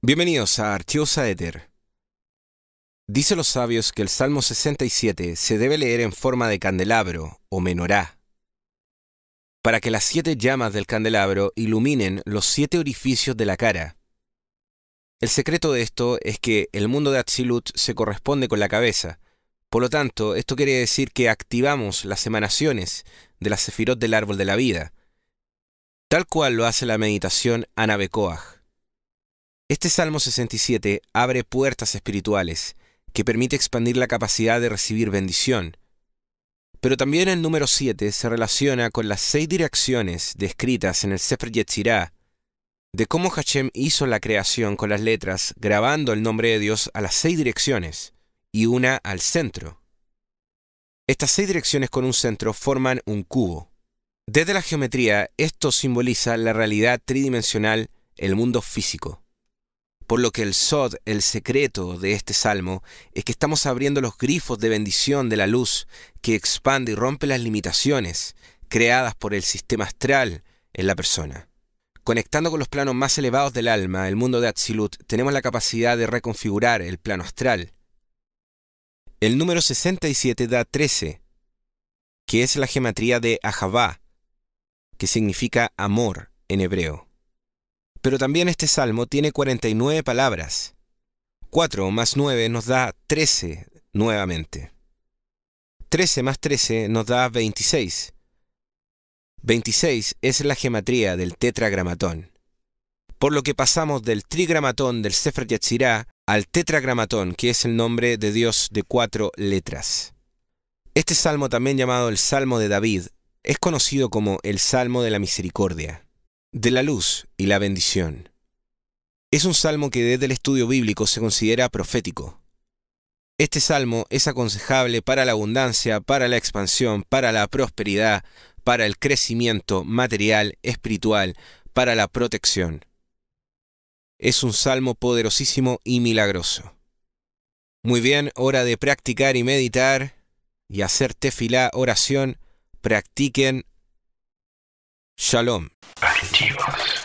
Bienvenidos a Archivos Éter. Dice los sabios que el Salmo 67 se debe leer en forma de candelabro o menorá, para que las siete llamas del candelabro iluminen los siete orificios de la cara. El secreto de esto es que el mundo de Atzilut se corresponde con la cabeza, por lo tanto, esto quiere decir que activamos las emanaciones de la sefirot del árbol de la vida, tal cual lo hace la meditación Anabekoah. Este Salmo 67 abre puertas espirituales que permite expandir la capacidad de recibir bendición. Pero también el número 7 se relaciona con las seis direcciones descritas en el Sefer Yetzirah de cómo Hashem hizo la creación con las letras, grabando el nombre de Dios a las seis direcciones y una al centro. Estas seis direcciones con un centro forman un cubo. Desde la geometría, esto simboliza la realidad tridimensional, el mundo físico. Por lo que el sod, el secreto de este salmo, es que estamos abriendo los grifos de bendición de la luz que expande y rompe las limitaciones creadas por el sistema astral en la persona. Conectando con los planos más elevados del alma, el mundo de Atsilut, tenemos la capacidad de reconfigurar el plano astral. El número 67 da 13, que es la geometría de Ahavá, que significa amor en hebreo. Pero también este salmo tiene 49 palabras. 4 más 9 nos da 13 nuevamente. 13 más 13 nos da 26. 26 es la gematría del tetragramatón. Por lo que pasamos del trigramatón del Sefer Yetzirah al tetragramatón, que es el nombre de Dios de cuatro letras. Este salmo, también llamado el Salmo de David, es conocido como el Salmo de la Misericordia. De la luz y la bendición. Es un salmo que desde el estudio bíblico se considera profético. Este salmo es aconsejable para la abundancia, para la expansión, para la prosperidad, para el crecimiento material, espiritual, para la protección. Es un salmo poderosísimo y milagroso. Muy bien, hora de practicar y meditar y hacer tefilá, oración, practiquen Shalom. primitivos.